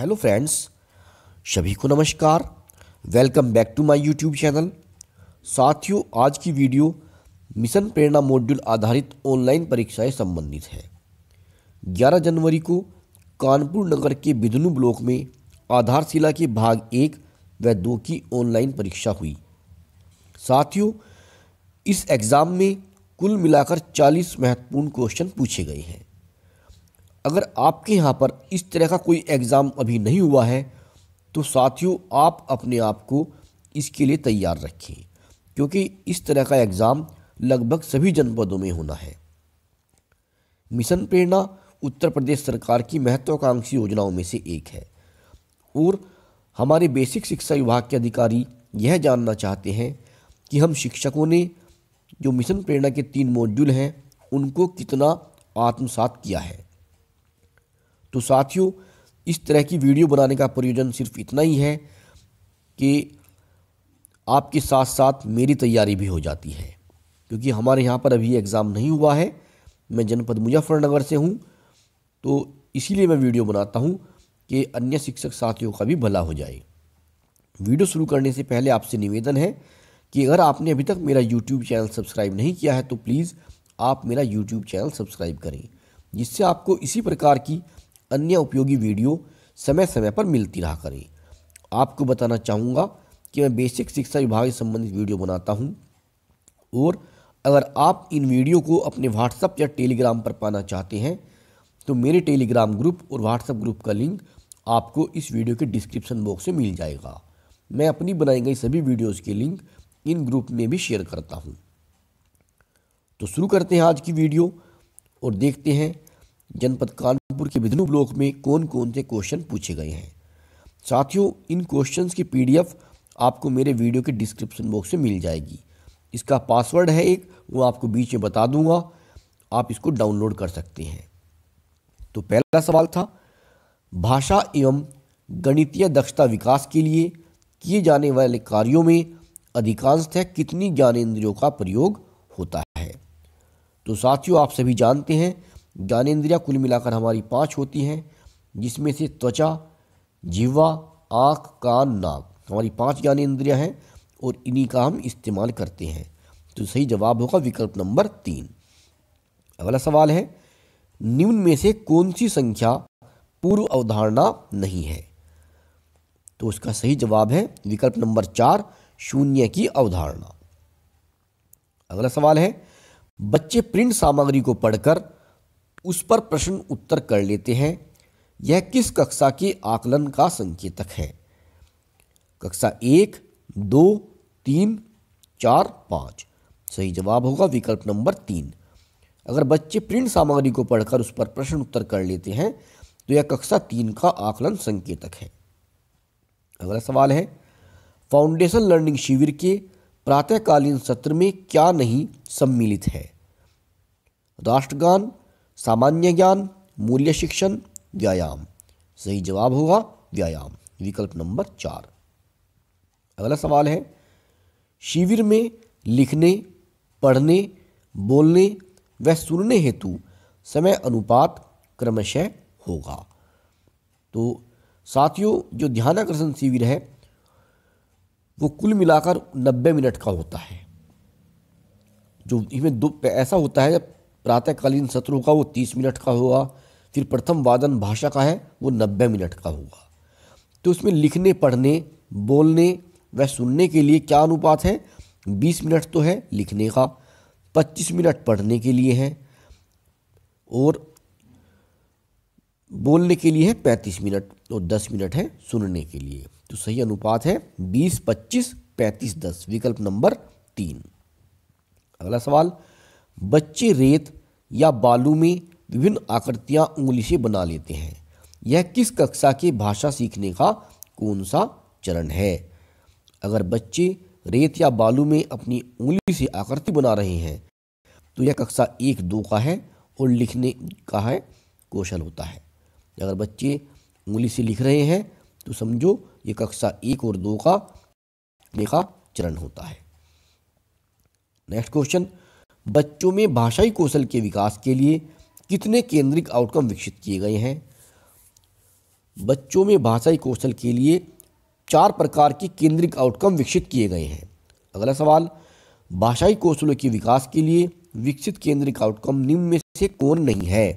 hello friends सभी को नमस्कार welcome back to my YouTube channel साथियों आज की वीडियो मिशन प्रेरणा मॉड्यूल आधारित ऑनलाइन परीक्षाएं संबंधित है 11 जनवरी को कानपुर नगर के बिदनू ब्लॉक में आधारशिला के भाग एक व दो की ऑनलाइन परीक्षा हुई साथियों इस एग्ज़ाम में कुल मिलाकर 40 महत्वपूर्ण क्वेश्चन पूछे गए हैं अगर आपके यहाँ पर इस तरह का कोई एग्ज़ाम अभी नहीं हुआ है तो साथियों आप अपने आप को इसके लिए तैयार रखें क्योंकि इस तरह का एग्ज़ाम लगभग सभी जनपदों में होना है मिशन प्रेरणा उत्तर प्रदेश सरकार की महत्वाकांक्षी योजनाओं में से एक है और हमारे बेसिक शिक्षा विभाग के अधिकारी यह जानना चाहते हैं कि हम शिक्षकों ने जो मिशन प्रेरणा के तीन मॉड्यूल हैं उनको कितना आत्मसात किया है तो साथियों इस तरह की वीडियो बनाने का प्रयोजन सिर्फ इतना ही है कि आपके साथ साथ मेरी तैयारी भी हो जाती है क्योंकि हमारे यहाँ पर अभी एग्ज़ाम नहीं हुआ है मैं जनपद मुजफ्फरनगर से हूँ तो इसीलिए मैं वीडियो बनाता हूँ कि अन्य शिक्षक साथियों का भी भला हो जाए वीडियो शुरू करने से पहले आपसे निवेदन है कि अगर आपने अभी तक मेरा यूट्यूब चैनल सब्सक्राइब नहीं किया है तो प्लीज़ आप मेरा यूट्यूब चैनल सब्सक्राइब करें जिससे आपको इसी प्रकार की अन्य उपयोगी वीडियो समय समय पर मिलती रहा करें आपको बताना चाहूँगा कि मैं बेसिक शिक्षा विभाग से संबंधित वीडियो बनाता हूँ और अगर आप इन वीडियो को अपने व्हाट्सएप या टेलीग्राम पर पाना चाहते हैं तो मेरे टेलीग्राम ग्रुप और व्हाट्सएप ग्रुप का लिंक आपको इस वीडियो के डिस्क्रिप्शन बॉक्स में मिल जाएगा मैं अपनी बनाई गई सभी वीडियोस के लिंक इन ग्रुप में भी शेयर करता हूँ तो शुरू करते हैं आज की वीडियो और देखते हैं जनपद कानपुर कानपुर के बिजनू ब्लॉक में कौन कौन से क्वेश्चन पूछे गए हैं साथियों इन क्वेश्चन की पी आपको मेरे वीडियो के डिस्क्रिप्शन बॉक्स में मिल जाएगी इसका पासवर्ड है एक वो आपको बीच में बता दूंगा आप इसको डाउनलोड कर सकते हैं तो पहला सवाल था भाषा एवं गणितीय दक्षता विकास के लिए किए जाने वाले कार्यों में अधिकांशतः कितनी ज्ञानेंद्रियों का प्रयोग होता है तो साथियों आप सभी जानते हैं ज्ञानेन्द्रियाँ कुल मिलाकर हमारी पाँच होती हैं जिसमें से त्वचा जीवा आँख कान नाक हमारी पाँच ज्ञानेन्द्रियाँ हैं और इन्हीं का हम इस्तेमाल करते हैं तो सही जवाब होगा विकल्प नंबर तीन अगला सवाल है निम्न में से कौन सी संख्या पूर्व अवधारणा नहीं है तो उसका सही जवाब है विकल्प नंबर चार शून्य की अवधारणा अगला सवाल है बच्चे प्रिंट सामग्री को पढ़कर उस पर प्रश्न उत्तर कर लेते हैं यह किस कक्षा के आकलन का संकेतक है कक्षा एक दो तीन चार पाँच सही जवाब होगा विकल्प नंबर तीन अगर बच्चे प्रिंट सामग्री को पढ़कर उस पर प्रश्न उत्तर कर लेते हैं तो यह कक्षा तीन का आकलन संकेतक है अगला सवाल है फाउंडेशन लर्निंग शिविर के प्रातःकालीन सत्र में क्या नहीं सम्मिलित है राष्ट्रगान सामान्य ज्ञान मूल्य शिक्षण व्यायाम सही जवाब होगा व्यायाम विकल्प नंबर चार अगला सवाल है शिविर में लिखने पढ़ने बोलने व सुनने हेतु समय अनुपात क्रमशः होगा तो साथियों जो ध्यानाकर्षण शिविर है वो कुल मिलाकर 90 मिनट का होता है जो इसमें दो ऐसा होता है प्रातःकालीन सत्रों का वो तीस मिनट का हुआ फिर प्रथम वादन भाषा का है वो नब्बे मिनट का होगा तो उसमें लिखने पढ़ने बोलने व सुनने के लिए क्या अनुपात है बीस मिनट तो है लिखने का पच्चीस मिनट पढ़ने के लिए है और बोलने के लिए है पैंतीस मिनट और दस मिनट है सुनने के लिए तो सही अनुपात है बीस पच्चीस पैंतीस दस विकल्प नंबर तीन अगला सवाल बच्चे रेत या बालू में विभिन्न आकृतियां उंगली से बना लेते हैं यह किस कक्षा के भाषा सीखने का कौन सा चरण है अगर बच्चे रेत या बालू में अपनी उंगली से आकृति बना रहे हैं तो यह कक्षा एक दो का है और लिखने का है कौशल होता है अगर बच्चे उंगली से लिख रहे हैं तो समझो ये कक्षा एक और दो का चरण होता है नेक्स्ट क्वेश्चन बच्चों में भाषाई कौशल के विकास के लिए कितने केंद्रिक आउटकम विकसित किए गए हैं बच्चों में भाषाई कौशल के लिए चार प्रकार के केंद्रिक आउटकम विकसित किए गए हैं अगला सवाल भाषाई कौशलों के विकास के लिए विकसित केंद्रिक आउटकम निम्न में से कौन नहीं है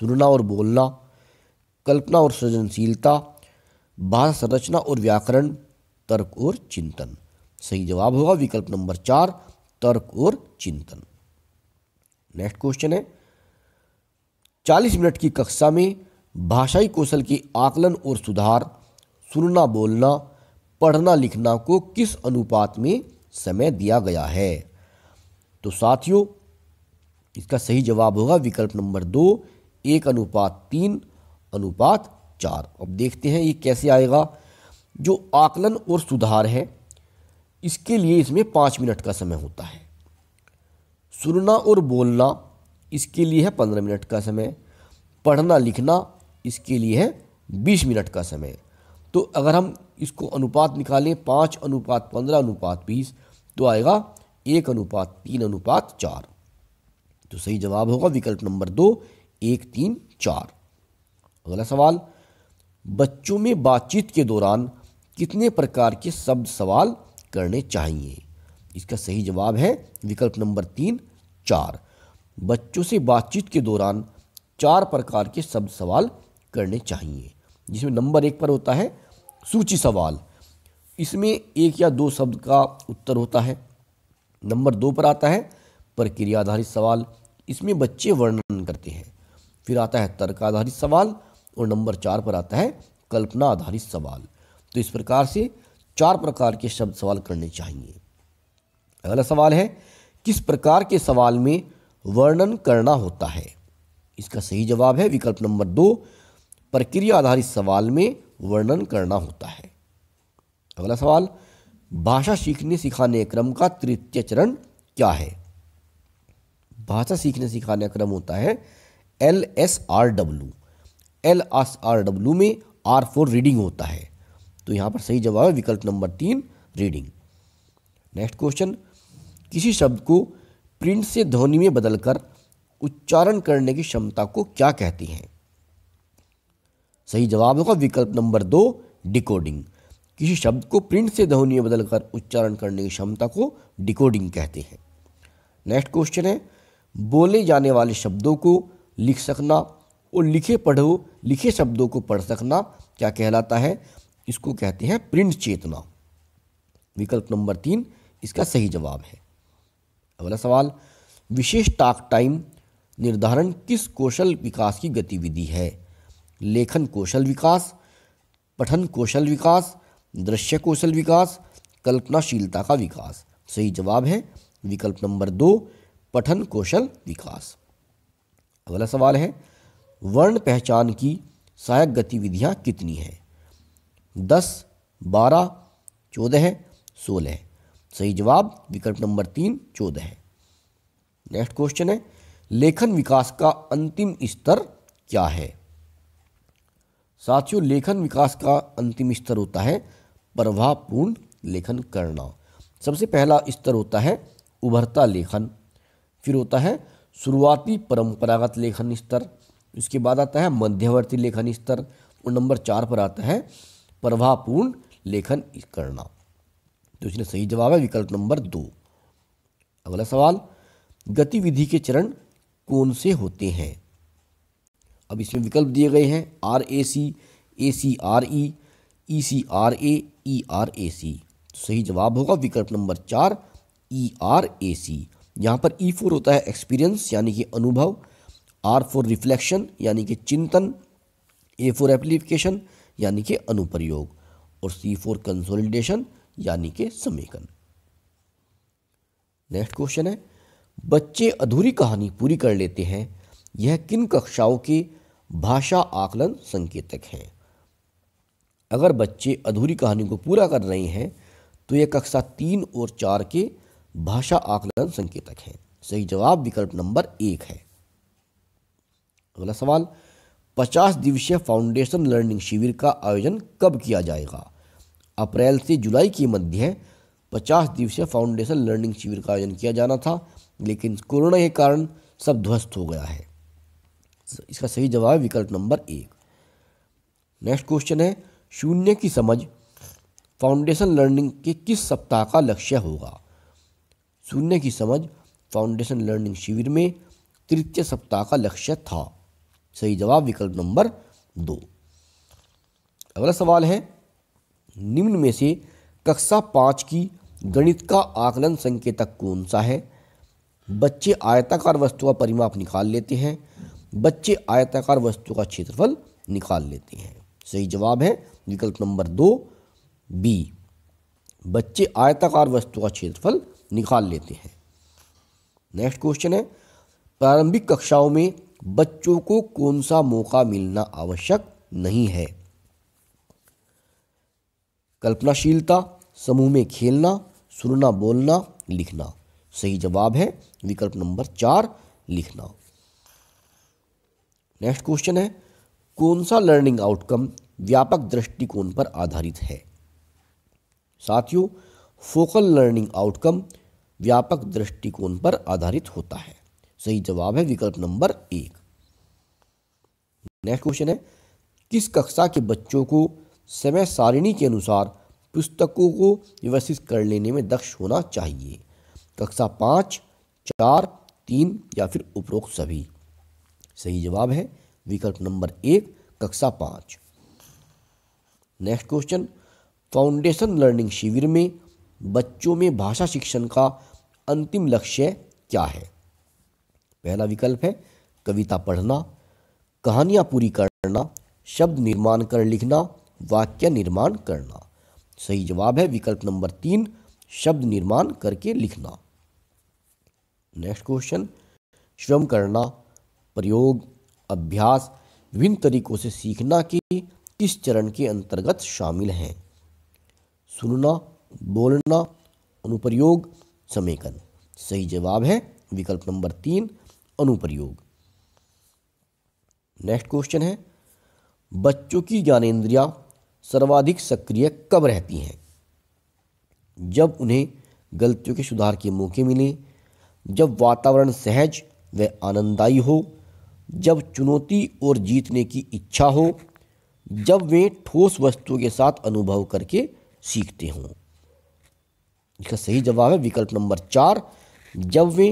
सुनना और बोलना कल्पना और सृजनशीलता भाषा संरचना और व्याकरण तर्क और चिंतन सही जवाब होगा विकल्प नंबर चार तर्क और चिंतन नेक्स्ट क्वेश्चन है चालीस मिनट की कक्षा में भाषाई कौशल के आकलन और सुधार सुनना बोलना पढ़ना लिखना को किस अनुपात में समय दिया गया है तो साथियों इसका सही जवाब होगा विकल्प नंबर दो एक अनुपात तीन अनुपात चार अब देखते हैं ये कैसे आएगा जो आकलन और सुधार है इसके लिए इसमें पाँच मिनट का समय होता है सुनना और बोलना इसके लिए है पंद्रह मिनट का समय पढ़ना लिखना इसके लिए है बीस मिनट का समय तो अगर हम इसको अनुपात निकालें पाँच अनुपात पंद्रह अनुपात बीस तो आएगा एक अनुपात तीन अनुपात चार तो सही जवाब होगा विकल्प नंबर दो एक तीन चार अगला सवाल बच्चों में बातचीत के दौरान कितने प्रकार के शब्द सवाल करने चाहिए इसका सही जवाब है विकल्प नंबर तीन चार बच्चों से बातचीत के दौरान चार प्रकार के शब्द सवाल करने चाहिए जिसमें नंबर एक पर होता है सूची सवाल इसमें एक या दो शब्द का उत्तर होता है नंबर दो पर आता है प्रक्रिया आधारित सवाल इसमें बच्चे वर्णन करते हैं फिर आता है तर्क आधारित सवाल और नंबर चार पर आता है कल्पना आधारित सवाल तो इस प्रकार से चार प्रकार के शब्द सवाल करने चाहिए अगला सवाल है किस प्रकार के सवाल में वर्णन करना होता है इसका सही जवाब है विकल्प नंबर दो प्रक्रिया आधारित सवाल में वर्णन करना होता है अगला सवाल भाषा सीखने सिखाने क्रम का तृतीय चरण क्या है भाषा सीखने सिखाने क्रम होता है L S R W L S R W में आर फॉर रीडिंग होता है तो यहाँ पर सही जवाब है विकल्प नंबर तीन रीडिंग नेक्स्ट क्वेश्चन किसी शब्द को प्रिंट से ध्वनि में बदलकर उच्चारण करने की क्षमता को क्या कहती हैं सही जवाब होगा विकल्प नंबर दो डिकोडिंग किसी शब्द को प्रिंट से ध्वनि में बदलकर उच्चारण करने की क्षमता को डिकोडिंग कहते हैं नेक्स्ट क्वेश्चन है बोले जाने वाले शब्दों को लिख सकना और लिखे पढ़ो लिखे शब्दों को पढ़ सकना क्या कहलाता है इसको कहते हैं प्रिंट चेतना विकल्प नंबर तीन इसका सही जवाब है अगला सवाल विशेष टाक टाइम निर्धारण किस कौशल विकास की गतिविधि है लेखन कौशल विकास पठन कौशल विकास दृश्य कौशल विकास कल्पनाशीलता का विकास सही जवाब है विकल्प नंबर दो पठन कौशल विकास अगला सवाल है वर्ण पहचान की सहायक गतिविधियाँ कितनी हैं दस बारह चौदह सोलह सही जवाब विकल्प नंबर तीन चौदह नेक्स्ट क्वेश्चन है लेखन विकास का अंतिम स्तर क्या है साथियों लेखन विकास का अंतिम स्तर होता है प्रभावपूर्ण लेखन करना सबसे पहला स्तर होता है उभरता लेखन फिर होता है शुरुआती परंपरागत लेखन स्तर उसके बाद आता है मध्यवर्ती लेखन स्तर और नंबर चार पर आता है प्रभावपूर्ण लेखन करना तो इसलिए सही जवाब है विकल्प नंबर दो अगला सवाल गतिविधि के चरण कौन से होते हैं अब इसमें विकल्प दिए गए हैं R A C A C R E E C R A E R A C तो सही जवाब होगा विकल्प नंबर चार ई आर ए सी यहाँ पर ई e फोर होता है एक्सपीरियंस यानी कि अनुभव आर फोर रिफ्लेक्शन यानी कि चिंतन ए फोर एप्लीकेशन यानी कि अनुप्रयोग और सी फोर कंसोलिडेशन यानी कि समीकरण नेक्स्ट क्वेश्चन है बच्चे अधूरी कहानी पूरी कर लेते हैं यह किन कक्षाओं के भाषा आकलन संकेतक है अगर बच्चे अधूरी कहानी को पूरा कर रहे हैं तो यह कक्षा तीन और चार के भाषा आकलन संकेतक है सही जवाब विकल्प नंबर एक है अगला सवाल पचास दिवसीय फाउंडेशन लर्निंग शिविर का आयोजन कब किया जाएगा अप्रैल से जुलाई के मध्य पचास दिवसीय फाउंडेशन लर्निंग शिविर का आयोजन किया जाना था लेकिन कोरोना के कारण सब ध्वस्त हो गया है इसका सही जवाब है विकल्प नंबर एक नेक्स्ट क्वेश्चन है शून्य की समझ फाउंडेशन लर्निंग के किस सप्ताह का लक्ष्य होगा शून्य की समझ फाउंडेशन लर्निंग शिविर में तृतीय सप्ताह का लक्ष्य था सही जवाब विकल्प नंबर दो अगला सवाल है निम्न में से कक्षा पाँच की गणित का आकलन संकेतक कौन सा है बच्चे आयताकार वस्तु का परिमाप निकाल लेते हैं बच्चे आयताकार वस्तु का क्षेत्रफल निकाल लेते हैं सही जवाब है विकल्प नंबर दो बी बच्चे आयताकार वस्तु का क्षेत्रफल निकाल लेते हैं नेक्स्ट क्वेश्चन है प्रारंभिक कक्षाओं में बच्चों को कौन सा मौका मिलना आवश्यक नहीं है कल्पनाशीलता समूह में खेलना सुनना बोलना लिखना सही जवाब है विकल्प नंबर चार लिखना नेक्स्ट क्वेश्चन है कौन सा लर्निंग आउटकम व्यापक दृष्टिकोण पर आधारित है साथियों फोकल लर्निंग आउटकम व्यापक दृष्टिकोण पर आधारित होता है सही जवाब है विकल्प नंबर एक नेक्स्ट क्वेश्चन है किस कक्षा के बच्चों को समय सारिणी के अनुसार पुस्तकों को व्यवस्थित कर लेने में दक्ष होना चाहिए कक्षा पाँच चार तीन या फिर उपरोक्त सभी सही जवाब है विकल्प नंबर एक कक्षा पाँच नेक्स्ट क्वेश्चन फाउंडेशन लर्निंग शिविर में बच्चों में भाषा शिक्षण का अंतिम लक्ष्य क्या है पहला विकल्प है कविता पढ़ना कहानियाँ पूरी करना शब्द निर्माण कर लिखना वाक्य निर्माण करना सही जवाब है विकल्प नंबर तीन शब्द निर्माण करके लिखना नेक्स्ट क्वेश्चन श्रम करना प्रयोग अभ्यास विभिन्न तरीकों से सीखना के किस चरण के अंतर्गत शामिल हैं सुनना बोलना अनुप्रयोग समेकन सही जवाब है विकल्प नंबर तीन अनुप्रयोग नेक्स्ट क्वेश्चन है बच्चों की ज्ञानेन्द्रियाँ सर्वाधिक सक्रिय कब रहती हैं जब उन्हें गलतियों के सुधार के मौके मिले जब वातावरण सहज व आनंददायी हो जब चुनौती और जीतने की इच्छा हो जब वे ठोस वस्तुओं के साथ अनुभव करके सीखते हों इसका सही जवाब है विकल्प नंबर चार जब वे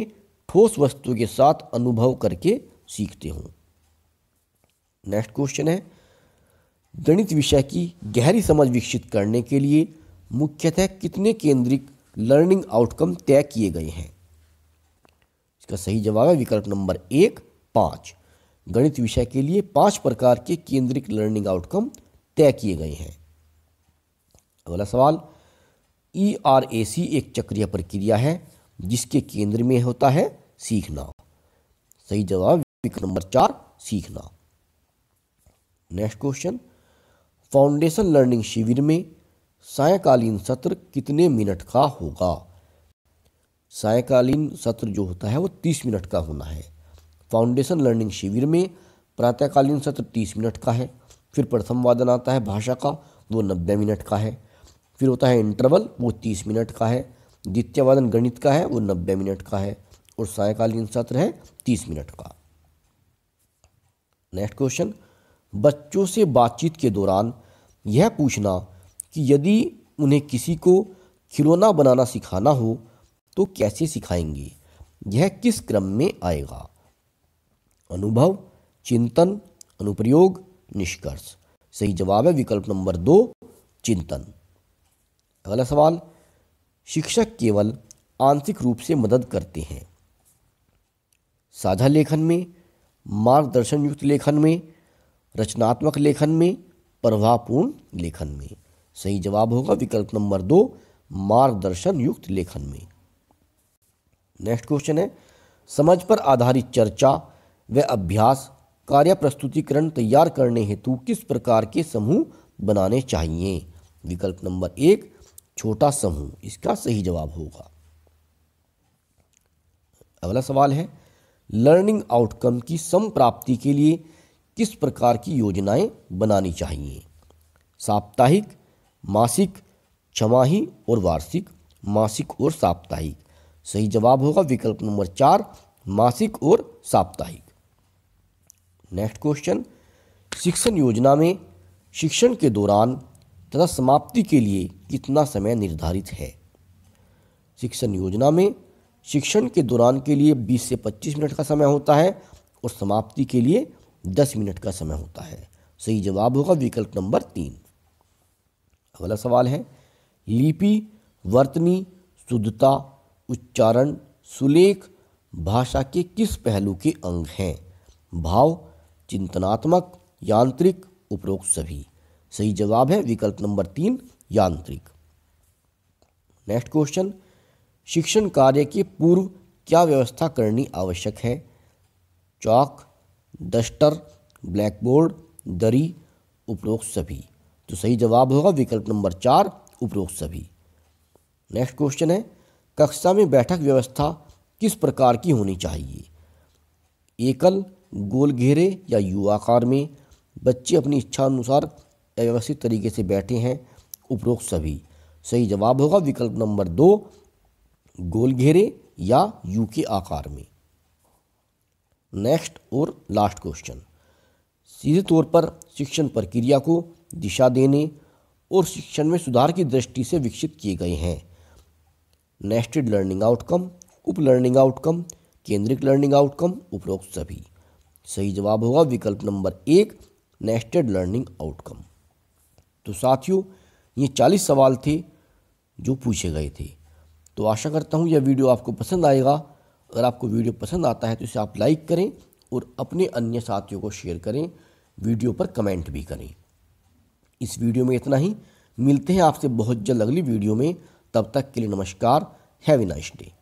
ठोस वस्तु के साथ अनुभव करके सीखते हूँ नेक्स्ट क्वेश्चन है गणित विषय की गहरी समझ विकसित करने के लिए मुख्यतः कितने केंद्रिक लर्निंग आउटकम तय किए गए हैं इसका सही जवाब है विकल्प नंबर एक पाँच गणित विषय के लिए पांच प्रकार के केंद्रिक लर्निंग आउटकम तय किए गए हैं अगला सवाल ई आर ए सी एक चक्रीय प्रक्रिया है जिसके केंद्र में होता है सीखना सही जवाब विकल्प नंबर चार सीखना नेक्स्ट क्वेश्चन फाउंडेशन लर्निंग शिविर में सायकालीन सत्र कितने मिनट का होगा सायकालीन सत्र जो होता है वो तीस मिनट का होना है फाउंडेशन लर्निंग शिविर में प्रातःकालीन सत्र तीस मिनट का है फिर प्रथम वादन आता है भाषा का वो नब्बे मिनट का है फिर होता है इंटरवल वो तीस मिनट का है द्वितीय वादन गणित का है वो नब्बे मिनट का है और सायकालीन सत्र है तीस मिनट का नेक्स्ट क्वेश्चन बच्चों से बातचीत के दौरान यह पूछना कि यदि उन्हें किसी को खिलौना बनाना सिखाना हो तो कैसे सिखाएंगे यह किस क्रम में आएगा अनुभव चिंतन अनुप्रयोग निष्कर्ष सही जवाब है विकल्प नंबर दो चिंतन अगला सवाल शिक्षक केवल आंशिक रूप से मदद करते हैं साझा लेखन में मार्गदर्शन युक्त लेखन में रचनात्मक लेखन में प्रभावपूर्ण लेखन में सही जवाब होगा विकल्प नंबर दो मार्गदर्शन युक्त लेखन में नेक्स्ट क्वेश्चन है समझ पर आधारित चर्चा व अभ्यास कार्य प्रस्तुतिकरण तैयार करने हेतु किस प्रकार के समूह बनाने चाहिए विकल्प नंबर एक छोटा समूह इसका सही जवाब होगा अगला सवाल है लर्निंग आउटकम की सम प्राप्ति के लिए किस प्रकार की योजनाएं बनानी चाहिए साप्ताहिक मासिक छमाही और वार्षिक मासिक और साप्ताहिक सही जवाब होगा विकल्प नंबर चार मासिक और साप्ताहिक नेक्स्ट क्वेश्चन शिक्षण योजना में शिक्षण के दौरान तथा समाप्ति के लिए कितना समय निर्धारित है शिक्षण योजना में शिक्षण के दौरान के लिए 20 से 25 मिनट का समय होता है और समाप्ति के लिए 10 मिनट का समय होता है सही जवाब होगा विकल्प नंबर तीन अगला सवाल है लिपि वर्तनी शुद्धता उच्चारण सुलेख भाषा के किस पहलू के अंग हैं भाव चिंतनात्मक यांत्रिक उपरोक्त सभी सही जवाब है विकल्प नंबर तीन यांत्रिक नेक्स्ट क्वेश्चन शिक्षण कार्य के पूर्व क्या व्यवस्था करनी आवश्यक है चौक डस्टर ब्लैकबोर्ड दरी उपरोक्त सभी तो सही जवाब होगा विकल्प नंबर चार उपरोक्त सभी नेक्स्ट क्वेश्चन है कक्षा में बैठक व्यवस्था किस प्रकार की होनी चाहिए एकल गोल घेरे या यू आकार में बच्चे अपनी इच्छा अनुसार अव्यवस्थित तरीके से बैठे हैं उपरोक्त सभी सही जवाब होगा विकल्प नंबर दो गोल घेरे या यू के आकार में नेक्स्ट और लास्ट क्वेश्चन सीधे तौर पर शिक्षण प्रक्रिया को दिशा देने और शिक्षण में सुधार की दृष्टि से विकसित किए गए हैं नेस्टेड लर्निंग आउटकम उप लर्निंग आउटकम केंद्रिक लर्निंग आउटकम उपरोक्त सभी सही जवाब होगा विकल्प नंबर एक नेस्टेड लर्निंग आउटकम तो साथियों ये चालीस सवाल थे जो पूछे गए थे तो आशा करता हूँ यह वीडियो आपको पसंद आएगा अगर आपको वीडियो पसंद आता है तो इसे आप लाइक करें और अपने अन्य साथियों को शेयर करें वीडियो पर कमेंट भी करें इस वीडियो में इतना ही मिलते हैं आपसे बहुत जल्द अगली वीडियो में तब तक के लिए नमस्कार हैवी नाइस डे